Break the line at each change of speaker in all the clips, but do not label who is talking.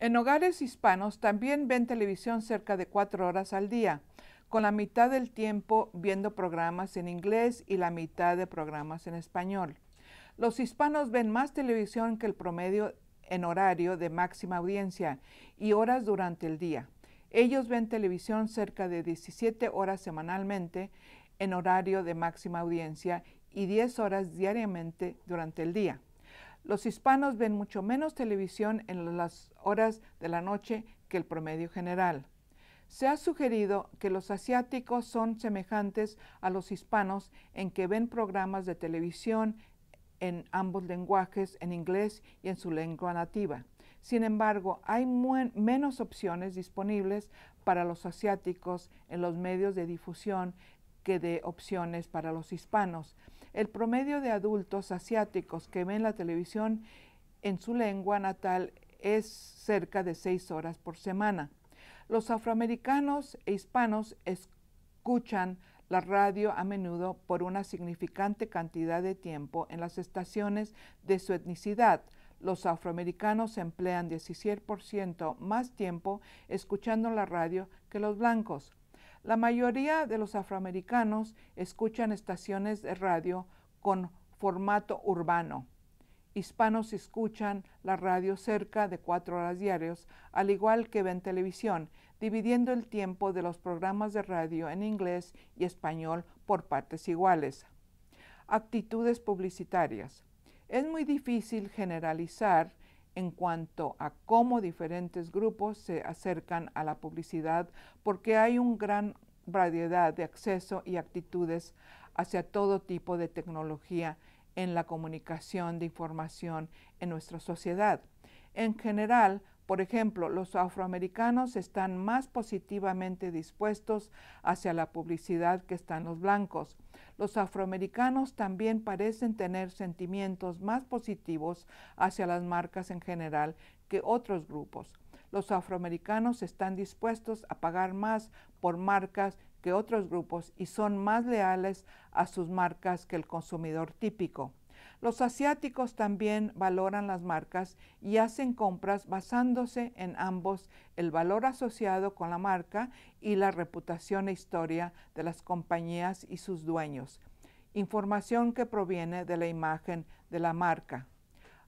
En hogares hispanos también ven televisión cerca de cuatro horas al día, con la mitad del tiempo viendo programas en inglés y la mitad de programas en español. Los hispanos ven más televisión que el promedio en horario de máxima audiencia y horas durante el día. Ellos ven televisión cerca de 17 horas semanalmente en horario de máxima audiencia y 10 horas diariamente durante el día. Los hispanos ven mucho menos televisión en las horas de la noche que el promedio general. Se ha sugerido que los asiáticos son semejantes a los hispanos en que ven programas de televisión en ambos lenguajes, en inglés y en su lengua nativa. Sin embargo, hay menos opciones disponibles para los asiáticos en los medios de difusión que de opciones para los hispanos. El promedio de adultos asiáticos que ven la televisión en su lengua natal es cerca de seis horas por semana. Los afroamericanos e hispanos escuchan la radio a menudo por una significante cantidad de tiempo en las estaciones de su etnicidad. Los afroamericanos emplean 17% más tiempo escuchando la radio que los blancos. La mayoría de los afroamericanos escuchan estaciones de radio con formato urbano. Hispanos escuchan la radio cerca de cuatro horas diarias, al igual que ven televisión, dividiendo el tiempo de los programas de radio en inglés y español por partes iguales. Actitudes publicitarias. Es muy difícil generalizar en cuanto a cómo diferentes grupos se acercan a la publicidad porque hay una gran variedad de acceso y actitudes hacia todo tipo de tecnología en la comunicación de información en nuestra sociedad. En general, por ejemplo, los afroamericanos están más positivamente dispuestos hacia la publicidad que están los blancos. Los afroamericanos también parecen tener sentimientos más positivos hacia las marcas en general que otros grupos. Los afroamericanos están dispuestos a pagar más por marcas que otros grupos y son más leales a sus marcas que el consumidor típico. Los asiáticos también valoran las marcas y hacen compras basándose en ambos el valor asociado con la marca y la reputación e historia de las compañías y sus dueños, información que proviene de la imagen de la marca.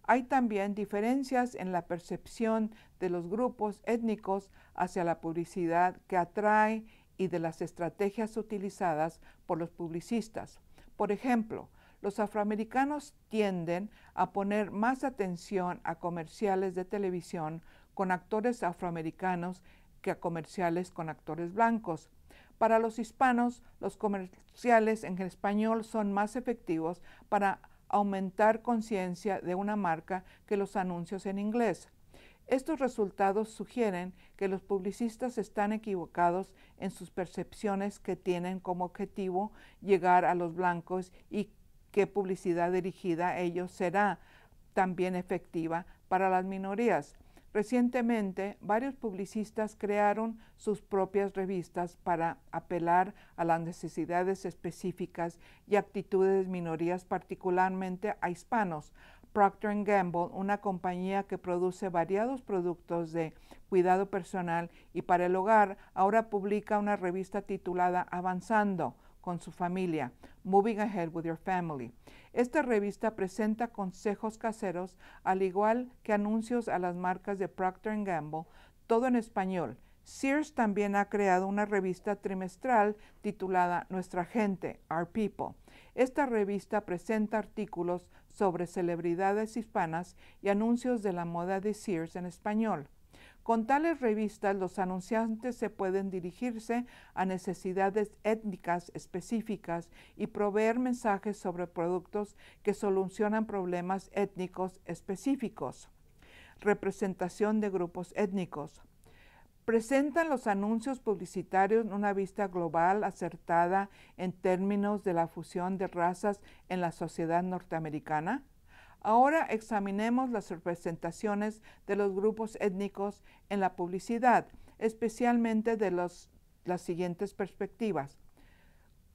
Hay también diferencias en la percepción de los grupos étnicos hacia la publicidad que atrae y de las estrategias utilizadas por los publicistas. Por ejemplo, los afroamericanos tienden a poner más atención a comerciales de televisión con actores afroamericanos que a comerciales con actores blancos. Para los hispanos, los comerciales en español son más efectivos para aumentar conciencia de una marca que los anuncios en inglés. Estos resultados sugieren que los publicistas están equivocados en sus percepciones que tienen como objetivo llegar a los blancos y qué publicidad dirigida a ellos será también efectiva para las minorías. Recientemente, varios publicistas crearon sus propias revistas para apelar a las necesidades específicas y actitudes minorías, particularmente a hispanos. Procter Gamble, una compañía que produce variados productos de cuidado personal y para el hogar, ahora publica una revista titulada Avanzando, con su familia, Moving Ahead with Your Family. Esta revista presenta consejos caseros, al igual que anuncios a las marcas de Procter Gamble, todo en español. Sears también ha creado una revista trimestral titulada Nuestra gente, Our People. Esta revista presenta artículos sobre celebridades hispanas y anuncios de la moda de Sears en español. Con tales revistas, los anunciantes se pueden dirigirse a necesidades étnicas específicas y proveer mensajes sobre productos que solucionan problemas étnicos específicos. Representación de grupos étnicos. Presentan los anuncios publicitarios una vista global acertada en términos de la fusión de razas en la sociedad norteamericana. Ahora examinemos las representaciones de los grupos étnicos en la publicidad, especialmente de las siguientes perspectivas.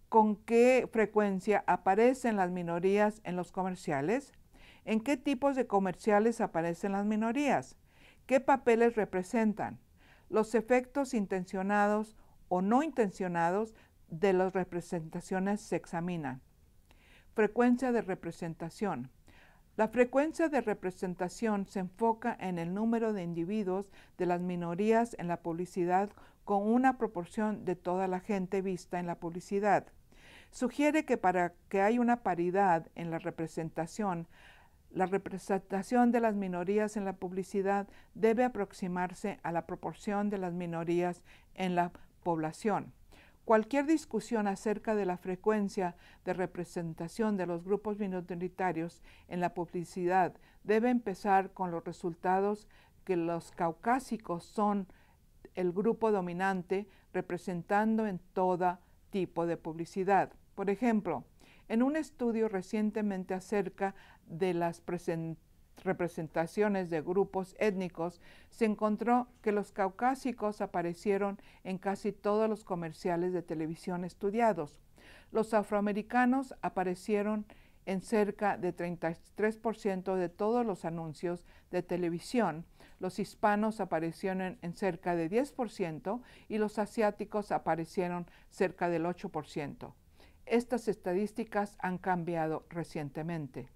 ¿Con qué frecuencia aparecen las minorías en los comerciales? ¿En qué tipos de comerciales aparecen las minorías? ¿Qué papeles representan? Los efectos intencionados o no intencionados de las representaciones se examinan. Frecuencia de representación. La frecuencia de representación se enfoca en el número de individuos de las minorías en la publicidad con una proporción de toda la gente vista en la publicidad. Sugiere que para que haya una paridad en la representación, la representación de las minorías en la publicidad debe aproximarse a la proporción de las minorías en la población. Cualquier discusión acerca de la frecuencia de representación de los grupos minoritarios en la publicidad debe empezar con los resultados que los caucásicos son el grupo dominante representando en todo tipo de publicidad. Por ejemplo, en un estudio recientemente acerca de las presentaciones representaciones de grupos étnicos, se encontró que los caucásicos aparecieron en casi todos los comerciales de televisión estudiados. Los afroamericanos aparecieron en cerca de 33% de todos los anuncios de televisión, los hispanos aparecieron en cerca de 10% y los asiáticos aparecieron cerca del 8%. Estas estadísticas han cambiado recientemente.